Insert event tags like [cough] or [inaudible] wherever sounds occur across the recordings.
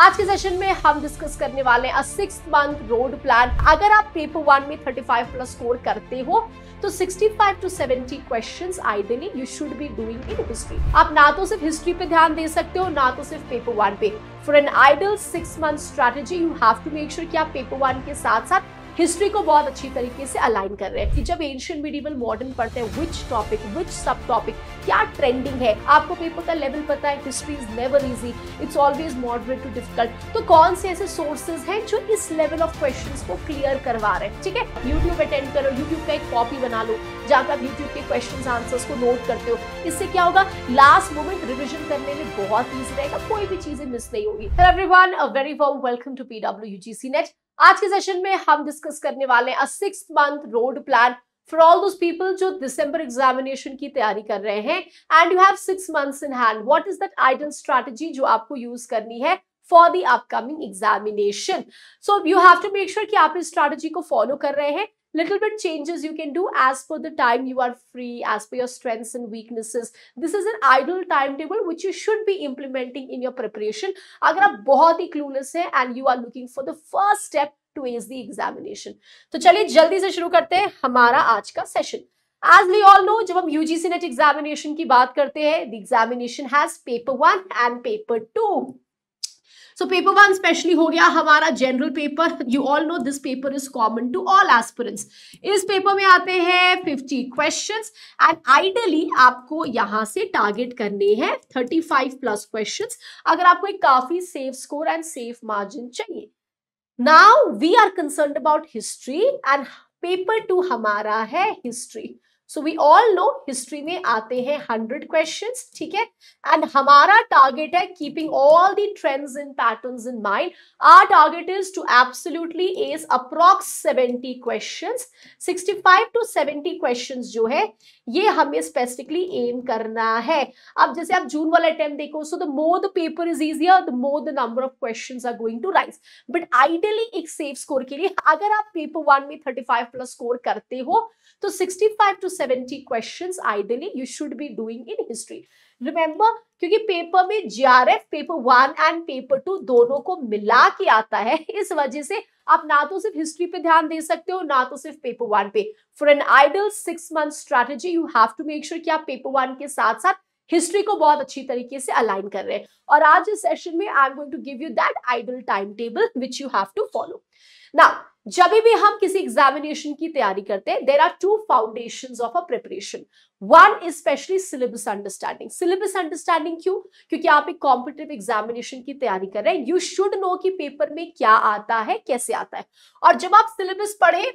आज के सेशन में हम डिस्कस करने वाले हैं सिक्स मंथ रोड प्लान अगर आप पेपर वन में 35 प्लस स्कोर करते हो तो 65 टू 70 क्वेश्चंस दिन you should be doing in history आप ना तो सिर्फ हिस्ट्री पे ध्यान दे सकते हो ना तो सिर्फ पेपर वन पे for an ideal six month strategy you have to make sure कि आप पेपर वन के साथ साथ हिस्ट्री को बहुत अच्छी तरीके से अलाइन कर रहे हैं कि जब एंशियन मिडीवल मॉडर्न पढ़ते हैं विच टॉपिक विच सब टॉपिक क्या ट्रेंडिंग है आपको पेपर का लेवल पता है history is never easy it's always moderate to difficult तो कौन से ऐसे सोर्सेज हैं जो इस लेवल ऑफ क्वेश्चन को क्लियर करवा रहे हैं ठीक है यूट्यूब अटेंड करो यूट्यूब का एक कॉपी बना लो जाकर आप यूट्यूब के क्वेश्चन आंसर्स को नोट करते हो इससे क्या होगा लास्ट मोमेंट रिविजन करने में बहुत ईजी रहेगा कोई भी चीजें मिस नहीं होगी everyone a very warm welcome to PW C NET आज के सेशन में हम डिस्कस करने वाले हैं six month road plan for all those people जो दिसंबर एग्जामिनेशन की तैयारी कर रहे हैं and you have six months in hand what is that ideal strategy जो आपको यूज करनी है for the upcoming examination so you have to make sure कि आप इस स्ट्रैटेजी को फॉलो कर रहे हैं little bit changes you can do as per the time you are free, as per your strengths and weaknesses. This is an ideal timetable which you should be implementing in your preparation. agar aap bahut hi clueless hai and you are looking for the first step to ace the examination. तो chaliye jaldi se shuru karte hain hamara aaj ka session As we all know, जब हम UGC NET examination की बात करते हैं the examination has paper one and paper two so paper one specially हो गया हमारा general paper you all know this paper is common to all aspirants इस पेपर में आते हैं 50 क्वेश्चंस एंड आइडियली आपको यहां से टारगेट करने हैं 35 प्लस क्वेश्चंस अगर आपको एक काफी safe score and safe margin चाहिए now we are concern about history and paper two हमारा है history so we all know history में आते हैं हंड्रेड क्वेश्चन ठीक है एंड हमारा टारगेट है keeping all the trends in pattern in mind our target is to absolutely as approx question sixty five to seventy question जो है ये हमें स्पेसिफिकली एम करना है अब जैसे आप जून वाला अटेम्प्ट देखो so the more the paper is easier the more the number of questions are going to rise but ideally एक सेफ स्कोर के लिए अगर आप पेपर वन में थर्टी फाइव प्लस स्कोर करते हो तो 65 to 70 questions ideally you should be doing in history remember क्योंकि पेपर में JRF paper one and paper two दोनों को मिला के आता है इस वजह से आप ना तो सिर्फ हिस्ट्री पे ध्यान दे सकते हो ना तो सिर्फ पेपर वन पे for an ideal six month strategy you have to make sure कि आप पेपर वन के साथ साथ हिस्ट्री को बहुत अच्छी तरीके से अलाइन कर रहे हैं और आज इस सेशन में I am going to give you that ideal time table which you have to follow ना जब भी हम किसी एग्जामिनेशन की तैयारी करते हैं there are two foundation of a preparation one is specially syllabus understanding syllabus understanding क्यों क्योंकि आप एक कॉम्पिटेटिव एग्जामिनेशन की तैयारी कर रहे हैं यू शुड नो कि पेपर में क्या आता है कैसे आता है और जब आप सिलेबस पढ़े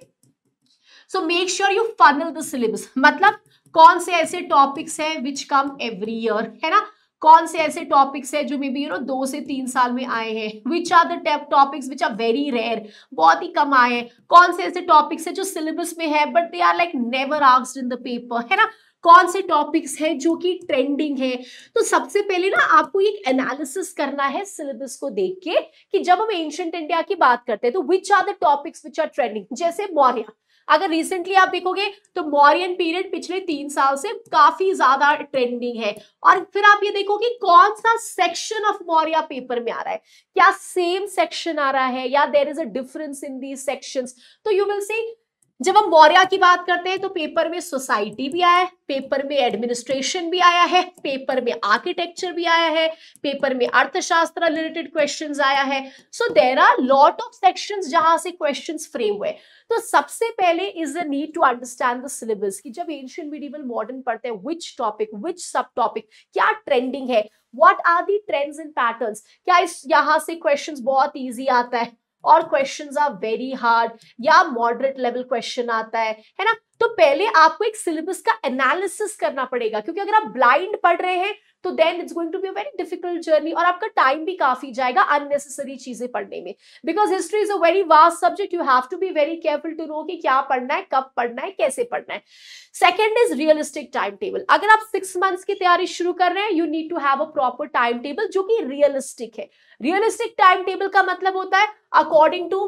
so make sure you final the syllabus मतलब कौन से ऐसे टॉपिक्स हैं विच कम एवरी ईयर है ना कौन से ऐसे टॉपिक्स है जो मे बी यू नो दो से तीन साल में आए हैं which are the topics which are very rare बहुत ही कम आए हैं कौन से ऐसे टॉपिक्स है जो सिलेबस में है but they are like never asked in the paper है ना कौन से टॉपिक्स है जो कि ट्रेंडिंग है तो सबसे पहले ना आपको एक एनालिसिस करना है सिलेबस को देख के कि जब हम एंशियंट इंडिया की बात करते हैं तो which are the topics which are trending जैसे मौर्या अगर रिसेंटली आप देखोगे तो मॉरियन पीरियड पिछले तीन साल से काफी ज्यादा ट्रेंडिंग है और फिर आप ये देखो कि कौन सा सेक्शन ऑफ मौर्य पेपर में आ रहा है क्या सेम सेक्शन आ रहा है या there is a difference in these sections so you will see जब हम मौर्या की बात करते हैं तो पेपर में सोसाइटी भी आया है पेपर में एडमिनिस्ट्रेशन भी आया है पेपर में आर्किटेक्चर भी आया है पेपर में अर्थशास्त्र रिलेटेड क्वेश्चंस आया है so there are lot of sections जहां से क्वेश्चंस फ्रेम हुए तो सबसे पहले is the need to understand the syllabus कि जब एंशियन मिडीवल मॉडर्न पढ़ते हैं विच टॉपिक विच सब टॉपिक क्या ट्रेंडिंग है what are the trends and pattern क्या इस यहाँ से क्वेश्चन बहुत ईजी आता है और क्वेश्चन आर वेरी हार्ड या मॉडरेट लेवल क्वेश्चन आता है है ना तो पहले आपको एक सिलेबस का एनालिसिस करना पड़ेगा क्योंकि अगर आप ब्लाइंड पढ़ रहे हैं तो then it's going to be a very difficult journey और आपका टाइम भी काफी जाएगा अननेसेसरी चीजें पढ़ने में because history is a very vast subject you have to be very careful to know कि क्या पढ़ना है कब पढ़ना है कैसे पढ़ना है second is realistic time table अगर आप सिक्स मंथ्स की तैयारी शुरू कर रहे हैं you need to have a proper time table जो कि रियलिस्टिक है रियलिस्टिक टाइम टेबल का मतलब होता है according to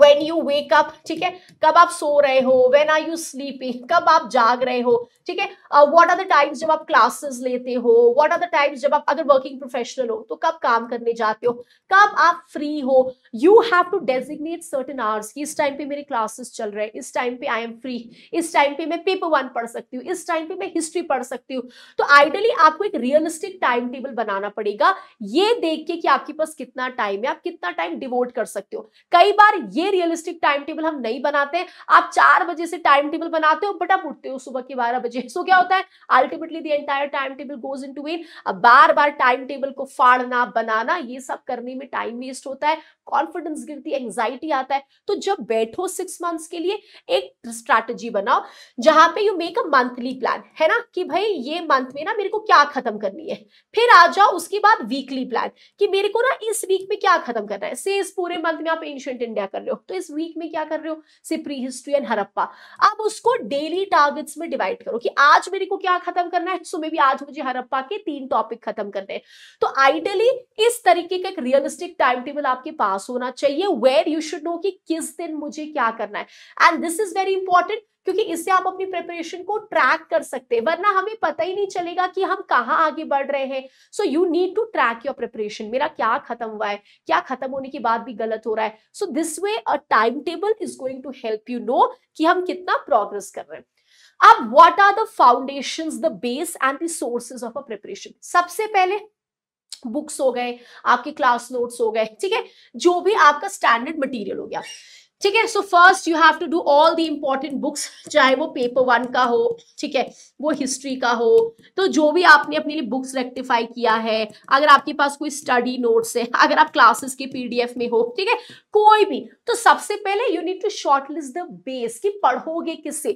When you wake up, ठीक है कब आप सो रहे हो When are you sleeping, कब आप जाग रहे हो ठीक है व्हाट आर द टाइम्स जब आप क्लासेस लेते हो व्हाट आर द टाइम्स जब आप अगर वर्किंग प्रोफेशनल हो तो कब काम करने जाते हो कब आप फ्री हो you have to designate certain hours कि इस टाइम पे मेरे क्लासेस चल रहे हैं इस टाइम पे आई एम फ्री इस टाइम पे मैं पेपर वन पढ़ सकती हूँ इस टाइम पे मैं हिस्ट्री पढ़ सकती हूँ तो आइडियली आपको एक रियलिस्टिक टाइम टेबल बनाना पड़ेगा ये देख के कि आपके पास कितना टाइम है आप कितना टाइम डिवोट कर सकते हो कई बार ये रियलिस्टिक टाइम टेबल हम नहीं बनाते आप चार बजे से टाइम टेबल बनाते हो बट आप उठते हो सुबह के बारह बजे सो [laughs] क्या होता है ultimately the entire time table goes into vain अब बार बार टाइम टेबल को फाड़ना बनाना ये सब करने में टाइम वेस्ट होता है कॉन्फिडेंस गिरती एंग्जाइटी आता है तो जब बैठो सिक्स मंथ्स के लिए एक स्ट्रैटेजी बनाओ जहां पे you make a monthly plan है ना कि भाई ये मंथ में ना मेरे को क्या खत्म करनी है फिर आ जाओ उसके बाद वीकली प्लान कि मेरे को ना इस वीक में क्या खत्म करना है से इस पूरे मंथ में आप एंशियंट इंडिया कर रहे हो तो इस वीक में क्या कर रहे हो से प्री हिस्ट्री एंड हरप्पा अब उसको डेली टारगेट्स में डिवाइड करो कि आज मेरे को क्या खत्म करना है सो मे बी आज मुझे हरप्पा के तीन टॉपिक खत्म करने हैं तो आइडियली इस तरीके का एक रियलिस्टिक टाइम टेबल आपके पास होना चाहिए वेर यू शुड नो कि किस दिन मुझे क्या करना है and this is very important क्योंकि इससे आप अपनी प्रिपरेशन को ट्रैक कर सकते हैं वरना हमें पता ही नहीं चलेगा कि हम कहा आगे बढ़ रहे हैं so you need to track your preparation मेरा क्या खत्म हुआ है क्या खत्म होने के बाद भी गलत हो रहा है so this way a time table is going to help you know कि हम कितना प्रोग्रेस कर रहे हैं अब what are the foundation the base and sources of a preparation सबसे पहले बुक्स हो गए आपके क्लास नोट्स हो गए ठीक है जो भी आपका स्टैंडर्ड मटेरियल हो गया ठीक है so first you have to do all the important books चाहे वो पेपर वन का हो ठीक है वो हिस्ट्री का हो तो जो भी आपने अपने लिए बुक्स रेक्टिफाई किया है अगर आपके पास कोई स्टडी नोट्स है अगर आप क्लासेस के पीडीएफ में हो ठीक है कोई भी तो सबसे पहले you need to shortlist the base कि पढ़ोगे किससे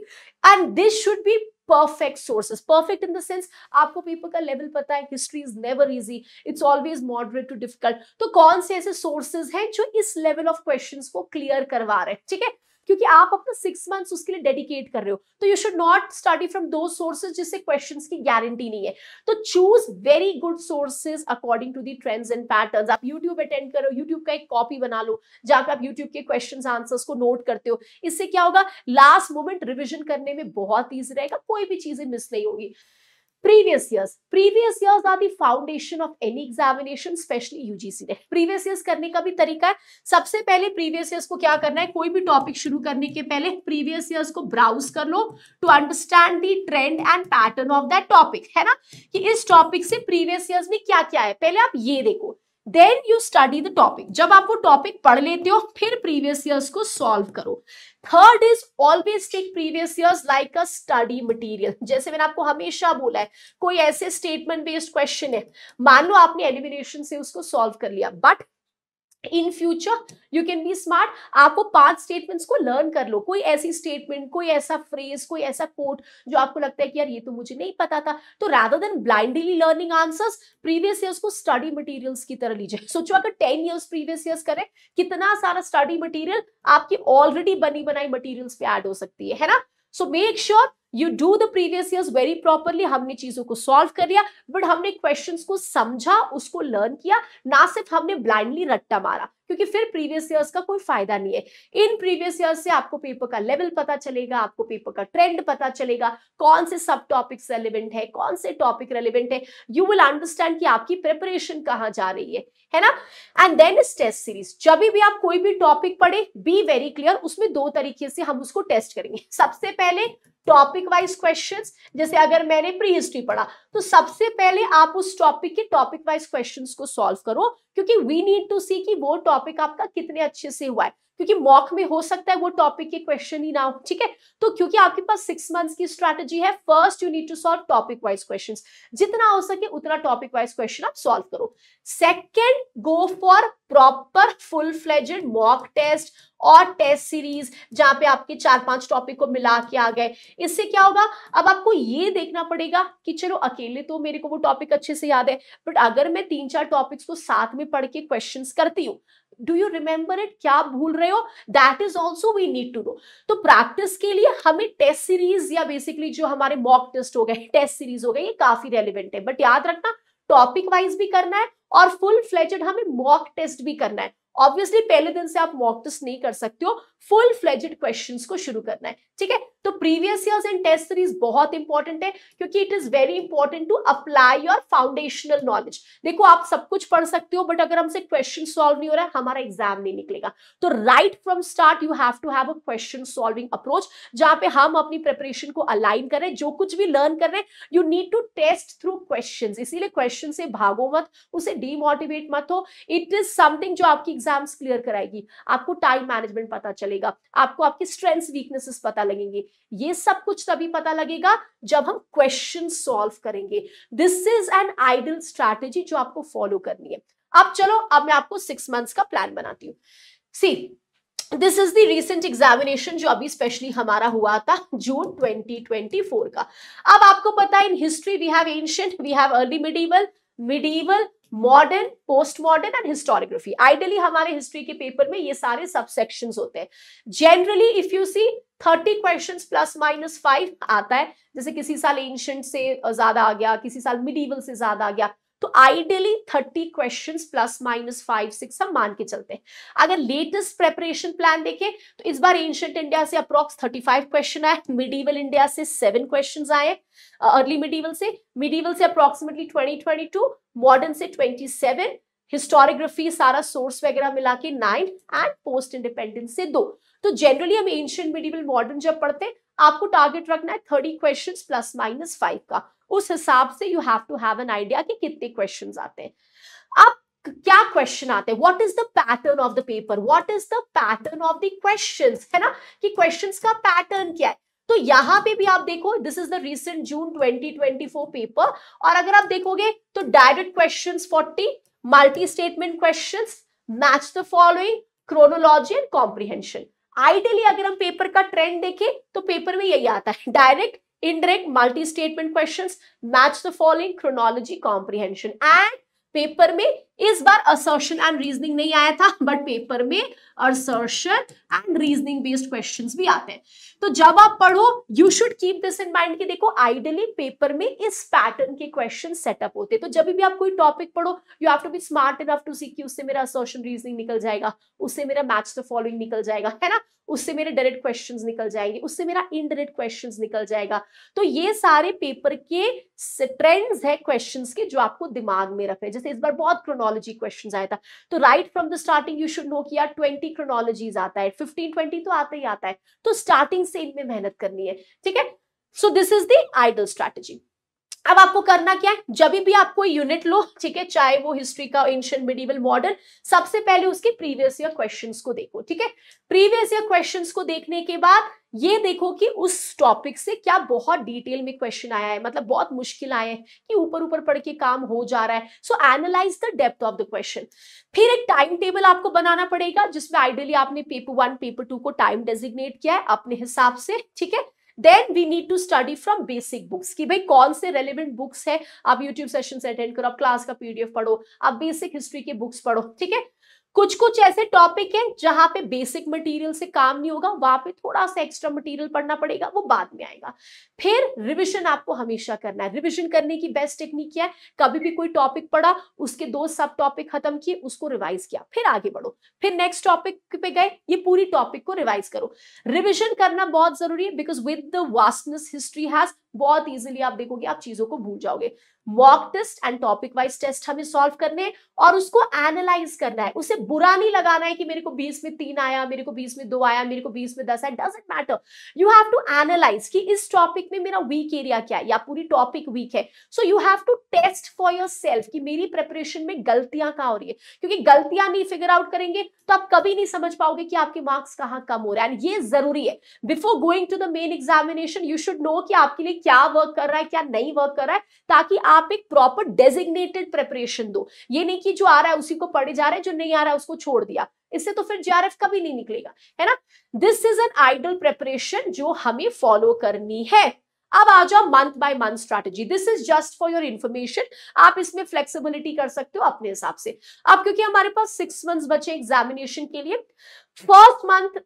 and this should be perfect sources perfect in the sense आपको पीपल का लेवल पता है history is never easy it's always moderate to difficult तो कौन से ऐसे सोर्सेज हैं जो इस लेवल ऑफ क्वेश्चन को क्लियर करवा रहे हैं ठीक है क्योंकि आप अपना सिक्स मंथ्स उसके लिए डेडिकेट कर रहे हो तो you should not study from those sources जिससे क्वेश्चंस की गारंटी नहीं है तो choose very good sources according to the trends and pattern आप यूट्यूब अटेंड करो यूट्यूब का एक कॉपी बना लो पर आप यूट्यूब के क्वेश्चन आंसर्स को नोट करते हो इससे क्या होगा लास्ट मोमेंट रिविजन करने में बहुत ईजी रहेगा कोई भी चीजें मिस नहीं होगी previous years previous years are the foundation of any examination specially UGC ने previous years करने का भी तरीका है सबसे पहले previous years को क्या करना है कोई भी टॉपिक शुरू करने के पहले previous years को ब्राउज कर लो to understand the trend and pattern of that topic है ना कि इस टॉपिक से प्रीवियस ईयर्स में क्या क्या है पहले आप ये देखो then you study the topic जब आप वो टॉपिक पढ़ लेते हो फिर प्रीवियस ईयर्स को सॉल्व करो third is always take previous years like a study material जैसे मैंने आपको हमेशा बोला है कोई ऐसे स्टेटमेंट बेस्ड क्वेश्चन है मान लो आपने एलिमिनेशन से उसको सॉल्व कर लिया but in future you can be smart आपको पांच स्टेटमेंट्स को लर्न कर लो कोई ऐसी स्टेटमेंट कोई ऐसा फ्रेज कोई ऐसा कोट जो आपको लगता है कि यार ये तो मुझे नहीं पता था तो rather than blindly learning answers previous years को स्टडी मटेरियल्स की तरह लीजिए सोचो अगर टेन ईयर्स प्रीवियस ईयर्स करें कितना सारा स्टडी मटीरियल आपकी ऑलरेडी बनी बनाई मटीरियल्स पे एड हो सकती है है ना so make sure you do the previous year very properly हमने चीजों को सॉल्व कर लिया बट हमने क्वेश्चन को समझा उसको लर्न किया ना सिर्फ हमने ब्लाइंडली रट्टा मारा क्योंकि फिर प्रीवियस ईयर्स का कोई फायदा नहीं है इन प्रीवियस ईयर्स से आपको पेपर का लेवल पता चलेगा आपको पेपर का ट्रेंड पता चलेगा कौन से सब टॉपिक्स रेलिवेंट है कौन से टॉपिक रेलिवेंट है यू विल अंडरस्टैंड कि आपकी प्रिपरेशन कहाँ जा रही है है ना and then is test series जब भी आप कोई भी टॉपिक पढ़े बी वेरी क्लियर उसमें दो तरीके से हम उसको टेस्ट करेंगे सबसे पहले टॉपिक वाइज क्वेश्चंस जैसे अगर मैंने प्री हिस्ट्री पढ़ा तो सबसे पहले आप उस टॉपिक के टॉपिक वाइज क्वेश्चंस को सॉल्व करो क्योंकि वी नीड टू सी कि वो टॉपिक आपका कितने अच्छे से हुआ है क्योंकि मॉक में हो सकता है वो टॉपिक के क्वेश्चन ही ना हो ठीक है तो क्योंकि आपके पास सिक्स मंथ्स की स्ट्रेटजी है first you need to solve topic wise questions जितना हो सके उतना टॉपिक वाइज क्वेश्चन आप सॉल्व करो second go for proper full fledged mock test और टेस्ट सीरीज जहां पे आपके चार पांच टॉपिक को मिला के आ गए इससे क्या होगा अब आपको ये देखना पड़ेगा कि चलो अकेले तो मेरे को वो टॉपिक अच्छे से याद है बट अगर मैं तीन चार टॉपिक्स को साथ में भी पढ़ के क्वेश्चन करती हूँ डू यू रिमेंबर इट क्या भूल रहे हो that is also we need to know तो प्रैक्टिस के लिए हमें टेस्ट सीरीज या बेसिकली जो हमारे मॉक टेस्ट हो गए टेस्ट [laughs] सीरीज हो गए ये काफी रेलिवेंट है बट याद रखना टॉपिक वाइज भी करना है और फुल फ्लेजेड हमें मॉक टेस्ट भी करना है ऑब्वियसली पहले दिन से आप मॉक टेस्ट नहीं कर सकते हो फुल फ्लेजेड क्वेश्चंस को शुरू करना है ठीक है तो प्रीवियस ईयर्स इन टेस्ट सीरीज बहुत इंपॉर्टेंट है क्योंकि it is very important to apply your foundational knowledge देखो आप सब कुछ पढ़ सकते हो बट अगर हमसे क्वेश्चन सॉल्व नहीं हो रहा है हमारा एग्जाम नहीं निकलेगा तो right from start you have to have a question solving approach जहां पे हम अपनी प्रिपरेशन को अलाइन करें जो कुछ भी लर्न कर रहे हैं you need to test through question इसीलिए क्वेश्चन से भागो मत उसे डीमोटिवेट मत हो इट इज समथिंग जो आपकी एग्जाम्स क्लियर कराएगी आपको टाइम मैनेजमेंट पता चलेगा आपको आपकी स्ट्रेंथ्स वीकनेसेस पता पता लगेंगे ये सब कुछ तभी पता लगेगा जब हम क्वेश्चन सॉल्व करेंगे this is an ideal strategy जो आपको फॉलो करनी है अब चलो अब मैं आपको सिक्स मंथ्स का प्लान बनाती हूँ see this is the recent examination जो अभी स्पेशली हमारा हुआ था जून 2024 का अब आपको पता है in history we have ancient we have early medieval medieval modern post modern and historiography ideally हमारे हिस्ट्री के पेपर में ये सारे सबसेक्शन होते हैं generally if you see thirty question plus minus five आता है जैसे किसी साल एंशंट से ज्यादा आ गया किसी साल मिडीवल से ज्यादा आ गया तो ideally thirty question plus minus five six हम मान के चलते हैं अगर लेटेस्ट प्रेपरेशन प्लान देखें तो इस बार एंशियंट इंडिया से अप्रोक्स थर्टी फाइव क्वेश्चन आए मिडीवल इंडिया से सेवन क्वेश्चन आए अर्ली मिडीवल से मिडीवल से approximately twenty twenty two modern से ट्वेंटी सेवन हिस्टोरियोग्राफी सारा सोर्स वगैरह मिला के नाइन एंड पोस्ट इंडिपेंडेंस से दो तो जनरली हम एंशियंट मिडीवल मॉडर्न जब पढ़ते हैं आपको टारगेट रखना है thirty question plus minus five का उस हिसाब से you have to have an idea कि कितने क्वेश्चन आते हैं अब क्या क्वेश्चन आते हैं what is the pattern of the paper what is the pattern of the question है ना कि क्वेश्चन का पैटर्न क्या है तो यहां पे भी आप देखो this is the recent June 2024 paper और अगर आप देखोगे तो direct question 40 multi statement question match the following chronology and comprehension ideally अगर हम पेपर का ट्रेंड देखें तो पेपर में यही आता है direct indirect multi statement question match the following chronology comprehension and paper में इस बार असर्शन एंड रीजनिंग नहीं आया था बट पेपर में assertion and reasoning based question भी आते हैं तो जब आप पढ़ो you should keep this in mind कि देखो आइडियली पेपर में इस पैटर्न के क्वेश्चन सेटअप होते तो जब भी आप कोई टॉपिक पढ़ो you have to be smart enough to see कि उससे मेरा असर्शन रीजनिंग निकल जाएगा उससे मेरा मैच द फॉलोइंग निकल जाएगा है ना उससे मेरे डायरेक्ट क्वेश्चंस निकल जाएंगे उससे मेरा इनडायरेक्ट क्वेश्चंस निकल जाएगा तो ये सारे पेपर के ट्रेंड्स है क्वेश्चंस के जो आपको दिमाग में रखने जैसे इस बार बहुत क्रोनो क्रोनोलॉजी क्वेश्चन आया था तो right from the starting you should know कि यार ट्वेंटी क्रोनोलॉजीज आता है फिफ्टीन ट्वेंटी तो आता ही आता है तो स्टार्टिंग से इनमें मेहनत करनी है ठीक है so this is the ideal strategy अब आपको करना क्या है जब भी आपको यूनिट लो ठीक है चाहे वो हिस्ट्री का एंशियंट मिडिवल मॉडर्न सबसे पहले उसके प्रीवियस ईयर क्वेश्चंस को देखो ठीक है प्रीवियस ईयर क्वेश्चंस को देखने के बाद ये देखो कि उस टॉपिक से क्या बहुत डिटेल में क्वेश्चन आया है मतलब बहुत मुश्किल आए हैं कि ऊपर ऊपर पढ़ के काम हो जा रहा है so analyse the depth of the question फिर एक टाइम टेबल आपको बनाना पड़ेगा जिसमें आइडियली आपने पेपर वन पेपर टू को टाइम डेजिग्नेट किया है अपने हिसाब से ठीक है then we need to study from basic books की भाई कौन से रेलिवेंट बुक्स है आप यूट्यूब सेशन अटेंड करो आप क्लास का पीडीएफ पढ़ो आप बेसिक हिस्ट्री के बुक्स पढ़ो ठीक है कुछ कुछ ऐसे टॉपिक हैं जहां पे बेसिक मटेरियल से काम नहीं होगा वहां पे थोड़ा सा एक्स्ट्रा मटेरियल पढ़ना पड़ेगा वो बाद में आएगा फिर रिविजन आपको हमेशा करना है रिविजन करने की बेस्ट टेक्निक क्या है कभी भी कोई टॉपिक पढ़ा उसके दो सब टॉपिक खत्म किए उसको रिवाइज किया फिर आगे बढ़ो फिर नेक्स्ट टॉपिक पे गए ये पूरी टॉपिक को रिवाइज करो रिविजन करना बहुत जरूरी है because with the vastness history has बहुत इजिली आप देखोगे आप चीजों को भूल जाओगे mock test and topic wise test हमें सॉल्व करने और उसको एनालाइज करना है उसे बुरा नहीं लगाना है कि मेरे को बीस में तीन आया मेरे को बीस में दो आया मेरे को बीस में दस आया doesn't matter you have to analyse कि इस टॉपिक में मेरा वीक एरिया क्या है या पूरी टॉपिक वीक है so you have to test for yourself कि मेरी प्रेपरेशन में गलतियां कहाँ हो रही है क्योंकि गलतियां नहीं फिगर आउट करेंगे तो आप कभी नहीं समझ पाओगे कि आपके मार्क्स कहाँ कम हो रहे हैं एंड ये जरूरी है before going to the main examination you should know कि आपके लिए क्या वर्क कर रहा है क्या नहीं वर्क कर रहा है ताकि आप आप एक प्रॉपर डेजिग्नेटेड प्रेपरेशन दो ये नहीं कि जो आ रहा है उसी को पढ़े जा रहे हैं जो नहीं आ रहा है उसको छोड़ दिया इससे तो फिर जेआरएफ कभी नहीं निकलेगा है ना this is an ideal preparation जो हमें फॉलो करनी है अब आ जाओ month by month strategy this is just for your information आप इसमें फ्लेक्सिबिलिटी कर सकते हो अपने हिसाब से अब क्योंकि हमारे पास सिक्स मंथ्स बचे एग्जामिनेशन के लिए first month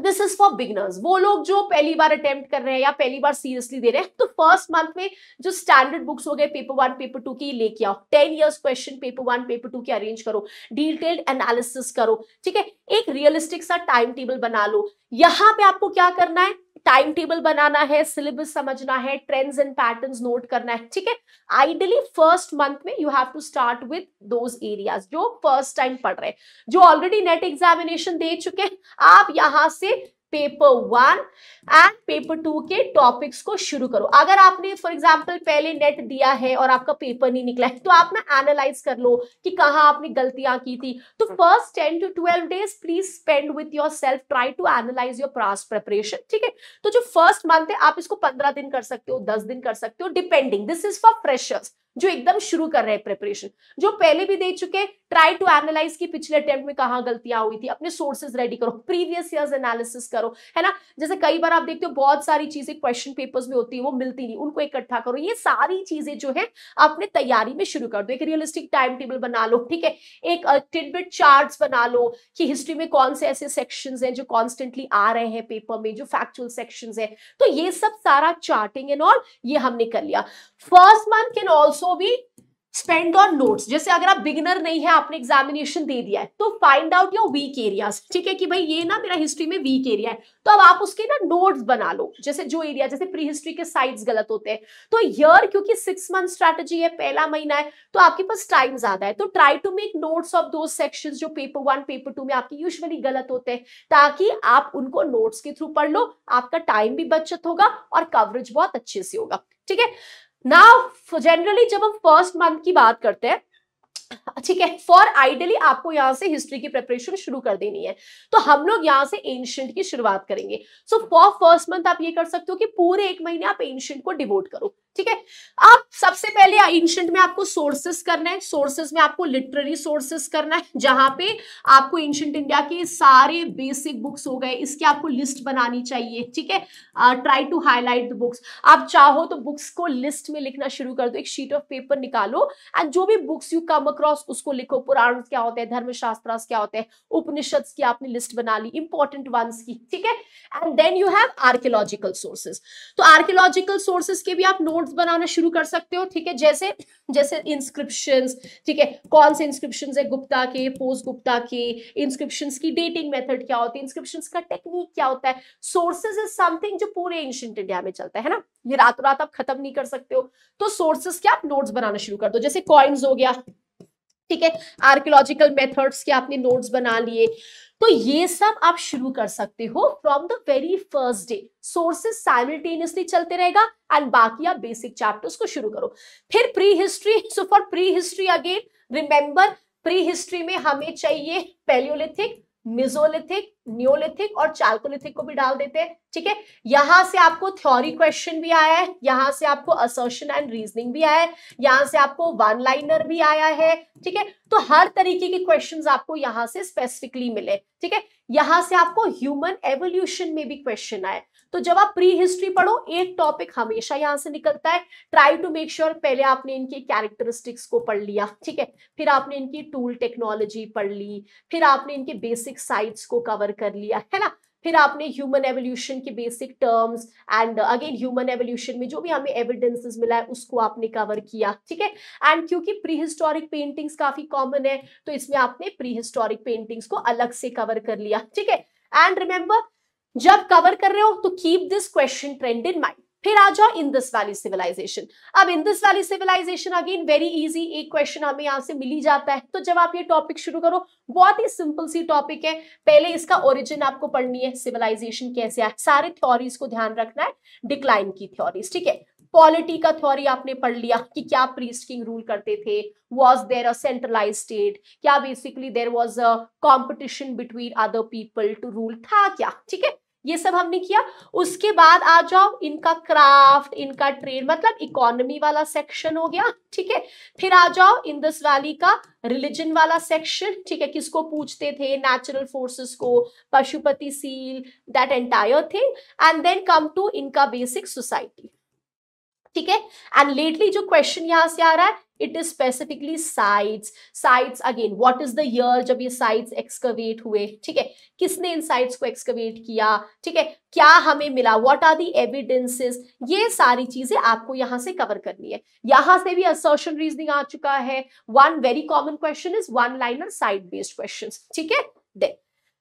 this is for beginners वो लोग जो पहली बार अटेम्प्ट कर रहे हैं या पहली बार सीरियसली दे रहे हैं तो फर्स्ट मंथ में जो स्टैंडर्ड बुक्स हो गए पेपर वन पेपर टू की लेके आओ ten years question paper one paper two के अरेंज करो डिटेल्ड एनालिसिस करो ठीक है एक रियलिस्टिक सा टाइम टेबल बना लो यहां पे आपको क्या करना है टाइम टेबल बनाना है सिलेबस समझना है ट्रेंड्स एंड पैटर्न्स नोट करना है ठीक है आइडियली फर्स्ट मंथ में you have to start with those areas जो फर्स्ट टाइम पढ़ रहे हैं जो ऑलरेडी नेट एग्जामिनेशन दे चुके हैं आप यहां से paper one and paper two के टॉपिक्स को शुरू करो अगर आपने फॉर एग्जाम्पल पहले नेट दिया है और आपका पेपर नहीं निकला है तो आप ना एनालाइज कर लो कि कहा आपने गलतियां की थी तो first ten to twelve days please spend with yourself try to analyse your प्रास प्रेपरेशन ठीक है तो जो फर्स्ट मंथ है आप इसको पंद्रह दिन कर सकते हो दस दिन कर सकते हो depending this is for freshers जो एकदम शुरू कर रहे हैं प्रिपरेशन जो पहले भी दे चुके ट्राई टू एनालाइज की पिछले अटेम्प्ट में कहा गलतियां हुई थी अपने सोर्सेज रेडी करो प्रीवियस ईयर्स एनालिसिस करो है ना जैसे कई बार आप देखते हो बहुत सारी चीजें क्वेश्चन पेपर्स में होती है वो मिलती नहीं उनको इकट्ठा करो ये सारी चीजें जो है अपने तैयारी में शुरू कर दो एक रियलिस्टिक टाइम टेबल बना लो ठीक है एक टिडबिट चार्ट बना लो कि हिस्ट्री में कौन से ऐसे सेक्शन है जो कॉन्स्टेंटली आ रहे हैं पेपर में जो फैक्चुअल सेक्शन है तो ये सब सारा चार्टिंग एंड ऑल ये हमने कर लिया first month can also also be spend on notes जैसे अगर आप बिगनर नहीं है आपने एग्जामिनेशन दे दिया है तो find out your weak area ठीक है कि भाई ये ना मेरा हिस्ट्री में वीक एरिया है तो अब आप उसके ना नोट्स बना लो जैसे जो एरिया जैसे प्री हिस्ट्री के साइड गलत होते हैं तो यर क्योंकि सिक्स मंथ स्ट्रेटेजी है पहला महीना है तो आपके पास टाइम ज्यादा है तो try to make notes of दो सेक्शन जो पेपर वन पेपर टू में आपके यूजली गलत होते हैं ताकि आप उनको नोट्स के थ्रू पढ़ लो आपका टाइम भी बचत होगा और कवरेज बहुत अच्छे से होगा ठीक है ना जनरली जब हम फर्स्ट मंथ की बात करते हैं अच्छा, ठीक है फॉर आइडियली आपको यहां से हिस्ट्री की प्रिपरेशन शुरू कर देनी है तो हम लोग यहाँ से एंशियंट की शुरुआत करेंगे सो फॉर फर्स्ट मंथ आप ये कर सकते हो कि पूरे एक महीने आप एंशियंट को डिवोट करो ठीक है अब सबसे पहले एंशंट में आपको सोर्सेस करना है सोर्सेस में आपको लिटरेरी सोर्सेस करना है जहां पे आपको एंशंट इंडिया के सारे बेसिक बुक्स हो गए इसकी आपको लिस्ट बनानी चाहिए ठीक है try to highlight the books आप चाहो तो बुक्स को लिस्ट में लिखना शुरू कर दो एक शीट ऑफ पेपर निकालो एंड जो भी बुक्स यू कम अक्रॉस उसको लिखो पुराण क्या होते हैं धर्मशास्त्र क्या होते हैं उपनिषद की आपने लिस्ट बना ली इंपॉर्टेंट वंस की ठीक है and then you have archaeological sources तो आर्कियोलॉजिकल सोर्सेस के भी आप नोट नोट्स बनाना शुरू कर सकते हो ठीक है जैसे जैसे इंस्क्रिप्शन ठीक है कौन से इंस्क्रिप्शन है गुप्ता के पोस्ट गुप्ता के इंस्क्रिप्शन की डेटिंग मेथड क्या होती है इंस्क्रिप्शन का टेक्निक क्या होता है सोर्सेज इज समथिंग जो पूरे एंशियंट इंडिया में चलता है ना ये रातों रात आप खत्म नहीं कर सकते हो तो सोर्सेस के आप नोट्स बनाना शुरू कर दो जैसे कॉइन्स हो गया ठीक है आर्कियोलॉजिकल मेथड्स के आपने नोट्स बना लिए तो ये सब आप शुरू कर सकते हो from the very first day sources simultaneously चलते रहेगा एंड बाकी आप बेसिक चैप्टर्स को शुरू करो फिर prehistory so for prehistory again remember prehistory में हमें चाहिए पेलियोलिथिक मिजोलिथिक न्योलिथिक और चालकोलिथिक को भी डाल देते हैं ठीक है यहां से आपको थ्योरी क्वेश्चन भी आया है यहां से आपको असर्शन एंड रीजनिंग भी आया है यहां से आपको वन लाइनर भी आया है ठीक है तो हर तरीके के क्वेश्चंस आपको यहां से स्पेसिफिकली मिले ठीक है यहां से आपको ह्यूमन एवोल्यूशन में भी क्वेश्चन आए तो जब आप प्री हिस्ट्री पढ़ो एक टॉपिक हमेशा यहां से निकलता है ट्राई टू मेक श्योर पहले आपने इनके कैरेक्टरिस्टिक्स को पढ़ लिया ठीक है फिर आपने इनकी टूल टेक्नोलॉजी पढ़ ली फिर आपने इनके बेसिक साइट्स को कवर कर लिया है ना फिर आपने ह्यूमन एवोल्यूशन के basic terms and again human evolution में जो भी हमें एविडेंसेस मिला है उसको आपने कवर किया ठीक है एंड क्योंकि प्री हिस्टोरिक पेंटिंग्स काफी कॉमन है तो इसमें आपने प्री हिस्टोरिक पेंटिंग्स को अलग से कवर कर लिया ठीक है एंड रिमेंबर जब कवर कर रहे हो तो keep this question trend in mind फिर आ जाओ इंदस वैली सिविलाइजेशन अब Indus valley civilisation again very easy एक क्वेश्चन हमें यहाँ से मिली जाता है तो जब आप ये टॉपिक शुरू करो बहुत ही सिंपल सी टॉपिक है पहले इसका ओरिजिन आपको पढ़नी है सिविलाइजेशन कैसे आए सारे थ्योरीज को ध्यान रखना है डिक्लाइन की थ्योरीज ठीक है पॉलिटी का थ्योरी आपने पढ़ लिया कि क्या प्रीस्ट किंग रूल करते थे was there a centralise state क्या basically there was a competition between other people to rule था क्या ठीक है ये सब हमने किया उसके बाद आ जाओ इनका क्राफ्ट इनका ट्रेड मतलब इकोनॉमी वाला सेक्शन हो गया ठीक है फिर आ जाओ इंदस वैली का रिलीजन वाला सेक्शन ठीक है किसको पूछते थे नेचुरल फोर्सेस को Pashupati seal that entire thing and then come to इनका बेसिक सोसाइटी ठीक है एंड लेटली जो क्वेश्चन यहां से आ रहा है it is specifically sites sites again what is the year जब ये साइट्स एक्सकवेट हुए ठीक है किसने इन साइट्स को एक्सकवेट किया ठीक है क्या हमें मिला व्हाट आर दी एविडेंसेस ये सारी चीजें आपको यहां से कवर करनी है यहां से भी असर्शन रीजनिंग आ चुका है one very common question is one liner site based question ठीक है देख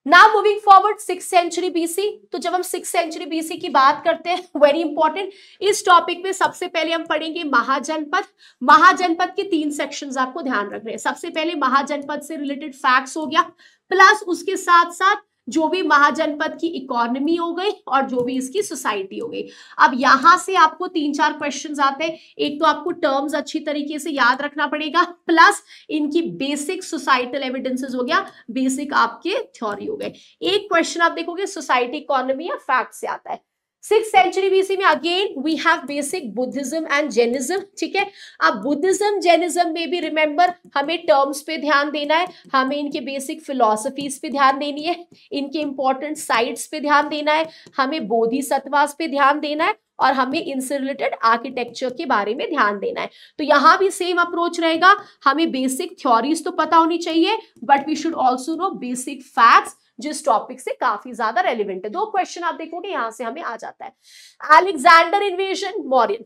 now moving forward six century BC तो जब हम सिक्स सेंचुरी बीसी की बात करते हैं वेरी इंपॉर्टेंट इस टॉपिक में सबसे पहले हम पढ़ेंगे महाजनपद महाजनपद के तीन सेक्शन आपको ध्यान रखने हैं सबसे पहले महाजनपद से रिलेटेड फैक्ट्स हो गया प्लस उसके साथ साथ जो भी महाजनपद की इकोनॉमी हो गई और जो भी इसकी सोसाइटी हो गई अब यहां से आपको तीन चार क्वेश्चन आते हैं एक तो आपको टर्म्स अच्छी तरीके से याद रखना पड़ेगा प्लस इनकी बेसिक सोसाइटल एविडेंसेस हो गया बेसिक आपके थ्योरी हो गए एक क्वेश्चन आप देखोगे सोसाइटी इकोनॉमी या फैक्ट से आता है सिक्स सेंचुरी बीसी में again we have basic Buddhism and Jainism ठीक है अब बुद्धिज्म जैनिज्म में भी रिमेंबर हमें टर्म्स पे ध्यान देना है हमें इनके बेसिक फिलोसफीज पे ध्यान देनी है इनके इंपॉर्टेंट साइट्स पे ध्यान देना है हमें बोधि सत्वास पे ध्यान देना है और हमें इनसे रिलेटेड आर्किटेक्चर के बारे में ध्यान देना है तो यहाँ भी सेम अप्रोच रहेगा हमें बेसिक थ्योरीज तो पता होनी चाहिए but we should also know basic facts जिस टॉपिक से काफी ज्यादा रेलिवेंट है दो क्वेश्चन आप देखोगे यहां से हमें आ जाता है अलेक्जेंडर इन्वेजन मॉरियन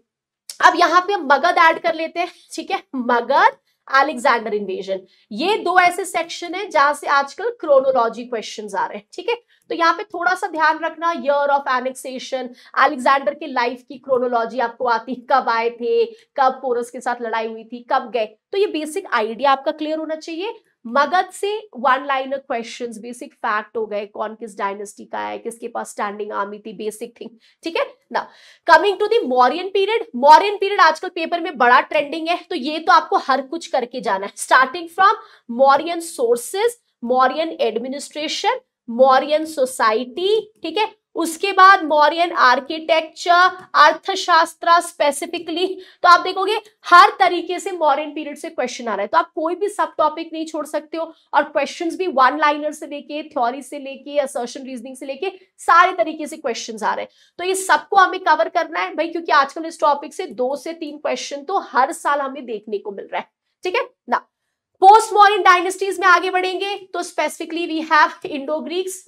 अब यहाँ पे हम मगध ऐड कर लेते हैं ठीक है मगध अलेक्जेंडर इन्वेजन ये दो ऐसे सेक्शन है जहां से आजकल क्रोनोलॉजी क्वेश्चन आ रहे हैं ठीक है तो यहाँ पे थोड़ा सा ध्यान रखना ईयर ऑफ एनेक्सेशन अलेक्जेंडर के लाइफ की क्रोनोलॉजी आपको आती कब आए थे कब पोरस के साथ लड़ाई हुई थी कब गए तो ये बेसिक आइडिया आपका क्लियर होना चाहिए मगध से one liner questions basic fact हो गए कौन किस डायनेस्टी का है किसके पास स्टैंडिंग आर्मी थी बेसिक थिंग ठीक है ना coming to the Mauryan period Mauryan period आजकल पेपर में बड़ा ट्रेंडिंग है तो ये तो आपको हर कुछ करके जाना है starting from Mauryan sources Mauryan administration Mauryan society ठीक है उसके बाद मौर्यन आर्किटेक्चर अर्थशास्त्र स्पेसिफिकली तो आप देखोगे हर तरीके से मौर्यन पीरियड से क्वेश्चन आ रहा है तो आप कोई भी सब टॉपिक नहीं छोड़ सकते हो और क्वेश्चंस भी वन लाइनर से लेके थ्योरी से लेके असर्शन रीजनिंग से लेके सारे तरीके से क्वेश्चन आ रहे हैं तो ये सबको हमें कवर करना है भाई क्योंकि आजकल इस टॉपिक से दो से तीन क्वेश्चन तो हर साल हमें देखने को मिल रहा है ठीक है ना पोस्ट मॉरियन डायनेस्टीज में आगे बढ़ेंगे तो specifically we have Indo Greeks